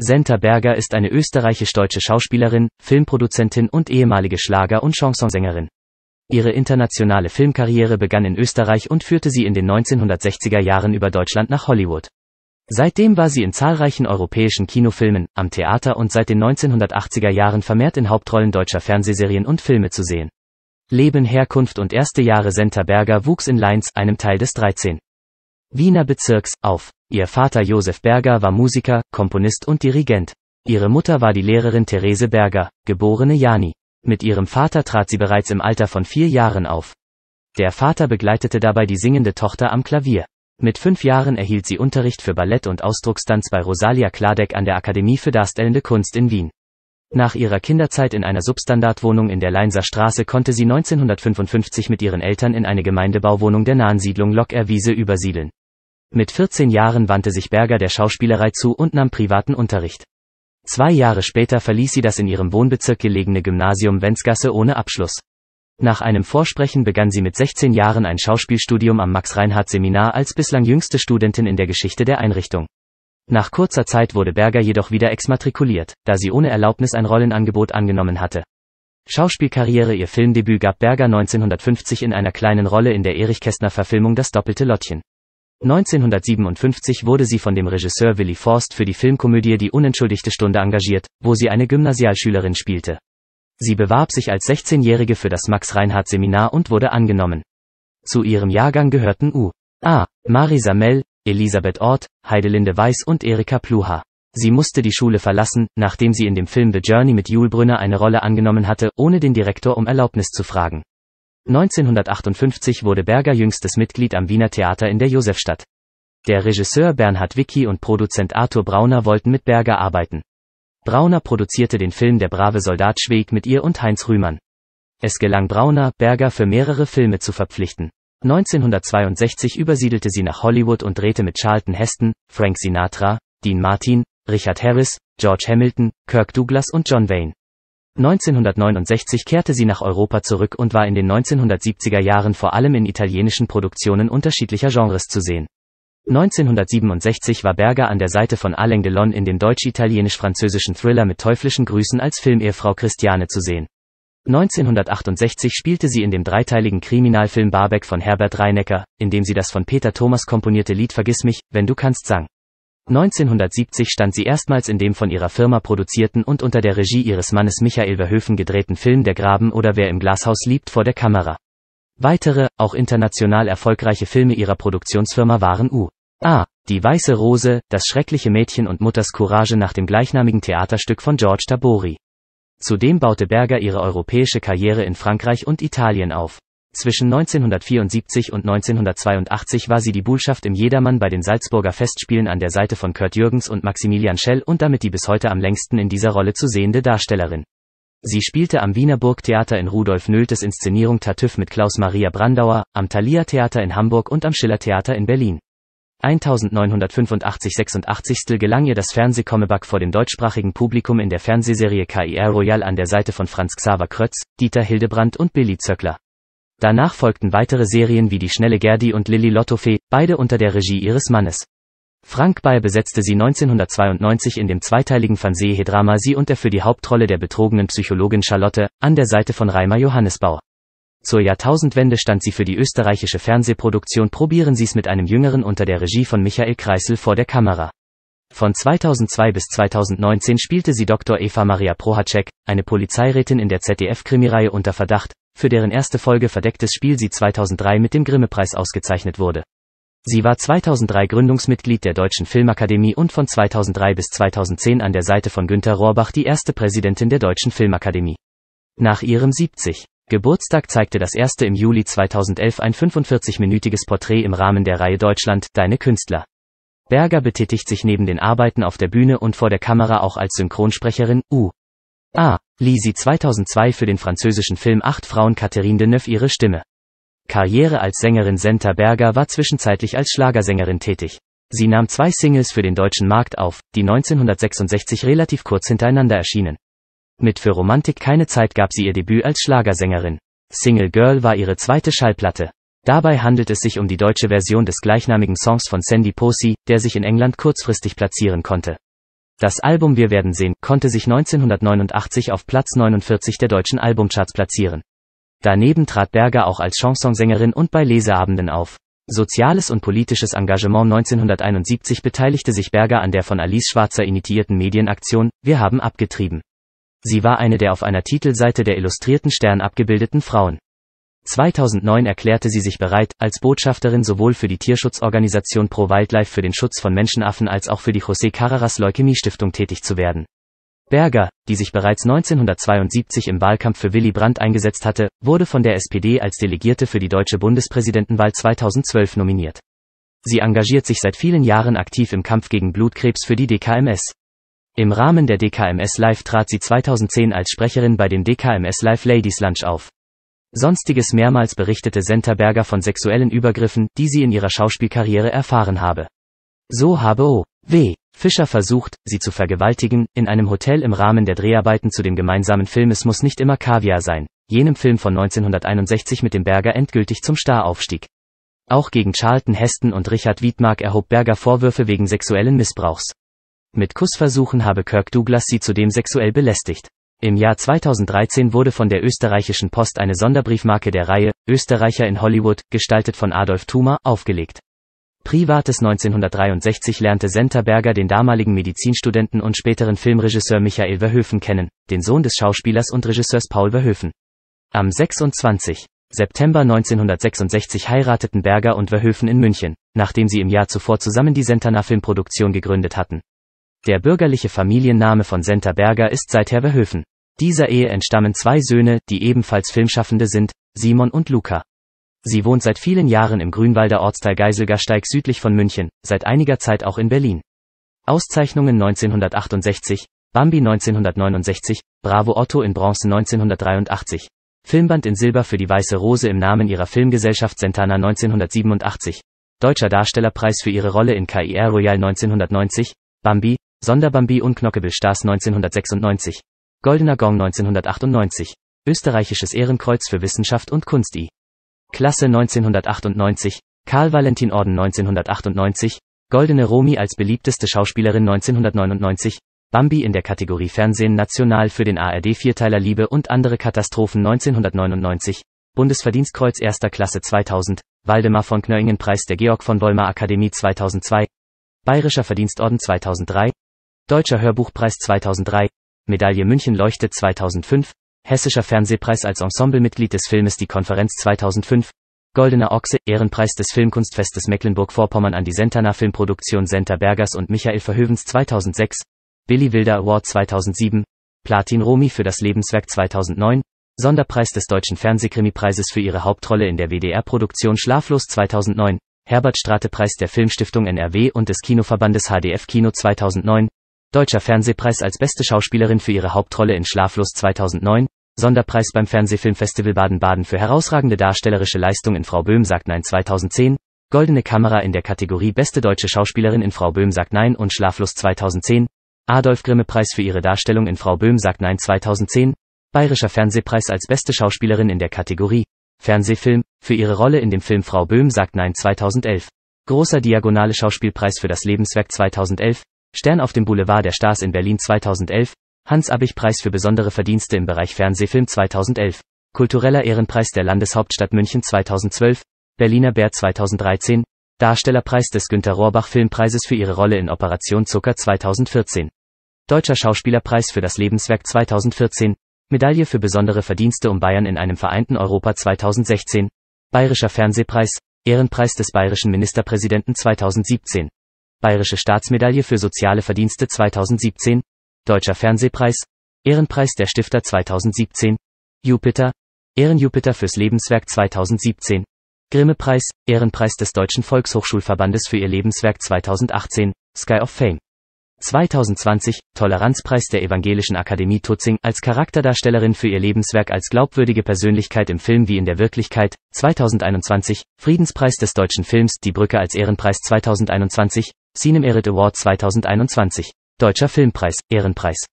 Senta Berger ist eine österreichisch-deutsche Schauspielerin, Filmproduzentin und ehemalige Schlager- und Chansonsängerin. Ihre internationale Filmkarriere begann in Österreich und führte sie in den 1960er Jahren über Deutschland nach Hollywood. Seitdem war sie in zahlreichen europäischen Kinofilmen, am Theater und seit den 1980er Jahren vermehrt in Hauptrollen deutscher Fernsehserien und Filme zu sehen. Leben, Herkunft und erste Jahre Senta Berger wuchs in Leins, einem Teil des 13. Wiener Bezirks, auf. Ihr Vater Josef Berger war Musiker, Komponist und Dirigent. Ihre Mutter war die Lehrerin Therese Berger, geborene Jani. Mit ihrem Vater trat sie bereits im Alter von vier Jahren auf. Der Vater begleitete dabei die singende Tochter am Klavier. Mit fünf Jahren erhielt sie Unterricht für Ballett und Ausdruckstanz bei Rosalia Kladek an der Akademie für Darstellende Kunst in Wien. Nach ihrer Kinderzeit in einer Substandardwohnung in der Leinser Straße konnte sie 1955 mit ihren Eltern in eine Gemeindebauwohnung der nahen Siedlung Lockerwiese übersiedeln. Mit 14 Jahren wandte sich Berger der Schauspielerei zu und nahm privaten Unterricht. Zwei Jahre später verließ sie das in ihrem Wohnbezirk gelegene Gymnasium Wenzgasse ohne Abschluss. Nach einem Vorsprechen begann sie mit 16 Jahren ein Schauspielstudium am Max-Reinhardt-Seminar als bislang jüngste Studentin in der Geschichte der Einrichtung. Nach kurzer Zeit wurde Berger jedoch wieder exmatrikuliert, da sie ohne Erlaubnis ein Rollenangebot angenommen hatte. Schauspielkarriere Ihr Filmdebüt gab Berger 1950 in einer kleinen Rolle in der Erich Kästner Verfilmung Das doppelte Lottchen. 1957 wurde sie von dem Regisseur Willy Forst für die Filmkomödie Die unentschuldigte Stunde engagiert, wo sie eine Gymnasialschülerin spielte. Sie bewarb sich als 16-Jährige für das Max-Reinhardt-Seminar und wurde angenommen. Zu ihrem Jahrgang gehörten U. A. Marie Samel, Elisabeth Ort, Heidelinde Weiß und Erika Pluha. Sie musste die Schule verlassen, nachdem sie in dem Film The Journey mit Jule Brünner eine Rolle angenommen hatte, ohne den Direktor um Erlaubnis zu fragen. 1958 wurde Berger jüngstes Mitglied am Wiener Theater in der Josefstadt. Der Regisseur Bernhard Wicki und Produzent Arthur Brauner wollten mit Berger arbeiten. Brauner produzierte den Film Der brave Soldat Schweg mit ihr und Heinz Rühmann. Es gelang Brauner, Berger für mehrere Filme zu verpflichten. 1962 übersiedelte sie nach Hollywood und drehte mit Charlton Heston, Frank Sinatra, Dean Martin, Richard Harris, George Hamilton, Kirk Douglas und John Wayne. 1969 kehrte sie nach Europa zurück und war in den 1970er Jahren vor allem in italienischen Produktionen unterschiedlicher Genres zu sehen. 1967 war Berger an der Seite von Alain Delon in dem deutsch-italienisch-französischen Thriller mit teuflischen Grüßen als Filmehefrau Christiane zu sehen. 1968 spielte sie in dem dreiteiligen Kriminalfilm Barbeck von Herbert Reinecker, in dem sie das von Peter Thomas komponierte Lied Vergiss mich, wenn du kannst sang. 1970 stand sie erstmals in dem von ihrer Firma produzierten und unter der Regie ihres Mannes Michael Verhöfen gedrehten Film Der Graben oder Wer im Glashaus liebt vor der Kamera. Weitere, auch international erfolgreiche Filme ihrer Produktionsfirma waren U. A. Die Weiße Rose, Das schreckliche Mädchen und Mutters Courage nach dem gleichnamigen Theaterstück von George Tabori. Zudem baute Berger ihre europäische Karriere in Frankreich und Italien auf. Zwischen 1974 und 1982 war sie die Bullschaft im Jedermann bei den Salzburger Festspielen an der Seite von Kurt Jürgens und Maximilian Schell und damit die bis heute am längsten in dieser Rolle zu sehende Darstellerin. Sie spielte am Wiener Burgtheater in Rudolf Nöltes Inszenierung Tartüff mit Klaus Maria Brandauer, am Thalia Theater in Hamburg und am Schiller Theater in Berlin. 1985-86 gelang ihr das Fernsehkommeback vor dem deutschsprachigen Publikum in der Fernsehserie KIR Royal an der Seite von Franz Xaver Krötz, Dieter Hildebrandt und Billy Zöckler. Danach folgten weitere Serien wie Die schnelle Gerdi und Lilly Lottofee, beide unter der Regie ihres Mannes. Frank Bayer besetzte sie 1992 in dem zweiteiligen Fernsehdrama Sie und er für die Hauptrolle der betrogenen Psychologin Charlotte, an der Seite von Reimer Johannesbauer. Zur Jahrtausendwende stand sie für die österreichische Fernsehproduktion Probieren Sie's mit einem Jüngeren unter der Regie von Michael Kreisel vor der Kamera. Von 2002 bis 2019 spielte sie Dr. Eva Maria Prohacek, eine Polizeirätin in der ZDF-Krimireihe Unter Verdacht, für deren erste Folge Verdecktes Spiel sie 2003 mit dem Grimme-Preis ausgezeichnet wurde. Sie war 2003 Gründungsmitglied der Deutschen Filmakademie und von 2003 bis 2010 an der Seite von Günter Rohrbach die erste Präsidentin der Deutschen Filmakademie. Nach ihrem 70. Geburtstag zeigte das erste im Juli 2011 ein 45-minütiges Porträt im Rahmen der Reihe Deutschland, Deine Künstler. Berger betätigt sich neben den Arbeiten auf der Bühne und vor der Kamera auch als Synchronsprecherin, U. A. sie 2002 für den französischen Film Acht Frauen Catherine Deneuve ihre Stimme. Karriere als Sängerin Senta Berger war zwischenzeitlich als Schlagersängerin tätig. Sie nahm zwei Singles für den deutschen Markt auf, die 1966 relativ kurz hintereinander erschienen. Mit Für Romantik keine Zeit gab sie ihr Debüt als Schlagersängerin. Single Girl war ihre zweite Schallplatte. Dabei handelt es sich um die deutsche Version des gleichnamigen Songs von Sandy Posey, der sich in England kurzfristig platzieren konnte. Das Album Wir werden sehen konnte sich 1989 auf Platz 49 der deutschen Albumcharts platzieren. Daneben trat Berger auch als Chansonsängerin und bei Leseabenden auf. Soziales und politisches Engagement 1971 beteiligte sich Berger an der von Alice Schwarzer initiierten Medienaktion Wir haben abgetrieben. Sie war eine der auf einer Titelseite der Illustrierten Stern abgebildeten Frauen. 2009 erklärte sie sich bereit, als Botschafterin sowohl für die Tierschutzorganisation Pro Wildlife für den Schutz von Menschenaffen als auch für die José Carreras Leukämie Stiftung tätig zu werden. Berger, die sich bereits 1972 im Wahlkampf für Willy Brandt eingesetzt hatte, wurde von der SPD als Delegierte für die deutsche Bundespräsidentenwahl 2012 nominiert. Sie engagiert sich seit vielen Jahren aktiv im Kampf gegen Blutkrebs für die DKMS. Im Rahmen der DKMS Live trat sie 2010 als Sprecherin bei dem DKMS Live Ladies Lunch auf. Sonstiges mehrmals berichtete Senterberger von sexuellen Übergriffen, die sie in ihrer Schauspielkarriere erfahren habe. So habe O. W. Fischer versucht, sie zu vergewaltigen, in einem Hotel im Rahmen der Dreharbeiten zu dem gemeinsamen Film Es muss nicht immer Kaviar sein, jenem Film von 1961 mit dem Berger endgültig zum Staraufstieg. Auch gegen Charlton Heston und Richard Wiedmark erhob Berger Vorwürfe wegen sexuellen Missbrauchs. Mit Kussversuchen habe Kirk Douglas sie zudem sexuell belästigt. Im Jahr 2013 wurde von der österreichischen Post eine Sonderbriefmarke der Reihe Österreicher in Hollywood, gestaltet von Adolf Thumer, aufgelegt. Privates 1963 lernte Senterberger den damaligen Medizinstudenten und späteren Filmregisseur Michael Verhöfen kennen, den Sohn des Schauspielers und Regisseurs Paul Verhöfen. Am 26. September 1966 heirateten Berger und Verhöfen in München, nachdem sie im Jahr zuvor zusammen die Sentana Filmproduktion gegründet hatten der bürgerliche Familienname von Senta Berger ist seither behöfen. Dieser Ehe entstammen zwei Söhne, die ebenfalls Filmschaffende sind, Simon und Luca. Sie wohnt seit vielen Jahren im Grünwalder Ortsteil Geiselgersteig südlich von München, seit einiger Zeit auch in Berlin. Auszeichnungen 1968, Bambi 1969, Bravo Otto in Bronze 1983, Filmband in Silber für die Weiße Rose im Namen ihrer Filmgesellschaft Sentana 1987, Deutscher Darstellerpreis für ihre Rolle in KIR Royal 1990, Bambi, Sonderbambi und Knockebel Stars 1996. Goldener Gong 1998. Österreichisches Ehrenkreuz für Wissenschaft und Kunst I. Klasse 1998. Karl-Valentin-Orden 1998. Goldene Romi als beliebteste Schauspielerin 1999. Bambi in der Kategorie Fernsehen national für den ARD Vierteiler Liebe und andere Katastrophen 1999. Bundesverdienstkreuz erster Klasse 2000. Waldemar von Knöingen Preis der Georg von Vollmer Akademie 2002. Bayerischer Verdienstorden 2003. Deutscher Hörbuchpreis 2003, Medaille München leuchtet 2005, Hessischer Fernsehpreis als Ensemblemitglied des Filmes Die Konferenz 2005, Goldener Ochse, Ehrenpreis des Filmkunstfestes Mecklenburg-Vorpommern an die Sentana Filmproduktion Senta Bergers und Michael Verhövens 2006, Billy Wilder Award 2007, Platin Romy für das Lebenswerk 2009, Sonderpreis des Deutschen Fernsehkrimipreises für ihre Hauptrolle in der WDR-Produktion Schlaflos 2009, Herbert Strate Preis der Filmstiftung NRW und des Kinoverbandes HDF Kino 2009, Deutscher Fernsehpreis als beste Schauspielerin für ihre Hauptrolle in Schlaflos 2009, Sonderpreis beim Fernsehfilmfestival Baden-Baden für herausragende darstellerische Leistung in Frau Böhm sagt Nein 2010, Goldene Kamera in der Kategorie Beste deutsche Schauspielerin in Frau Böhm sagt Nein und Schlaflos 2010, Adolf Grimme Preis für ihre Darstellung in Frau Böhm sagt Nein 2010, Bayerischer Fernsehpreis als beste Schauspielerin in der Kategorie Fernsehfilm, für ihre Rolle in dem Film Frau Böhm sagt Nein 2011. Großer Diagonale Schauspielpreis für das Lebenswerk 2011, Stern auf dem Boulevard der Stars in Berlin 2011, Hans Abich Preis für besondere Verdienste im Bereich Fernsehfilm 2011, Kultureller Ehrenpreis der Landeshauptstadt München 2012, Berliner Bär 2013, Darstellerpreis des Günter Rohrbach Filmpreises für ihre Rolle in Operation Zucker 2014. Deutscher Schauspielerpreis für das Lebenswerk 2014, Medaille für besondere Verdienste um Bayern in einem vereinten Europa 2016, Bayerischer Fernsehpreis, Ehrenpreis des bayerischen Ministerpräsidenten 2017. Bayerische Staatsmedaille für soziale Verdienste 2017, Deutscher Fernsehpreis, Ehrenpreis der Stifter 2017, Jupiter, Ehrenjupiter fürs Lebenswerk 2017, Grimme-Preis, Ehrenpreis des Deutschen Volkshochschulverbandes für ihr Lebenswerk 2018, Sky of Fame. 2020, Toleranzpreis der Evangelischen Akademie Tutzing als Charakterdarstellerin für ihr Lebenswerk als glaubwürdige Persönlichkeit im Film wie in der Wirklichkeit, 2021, Friedenspreis des deutschen Films Die Brücke als Ehrenpreis 2021, Cinem Erit Award 2021. Deutscher Filmpreis, Ehrenpreis.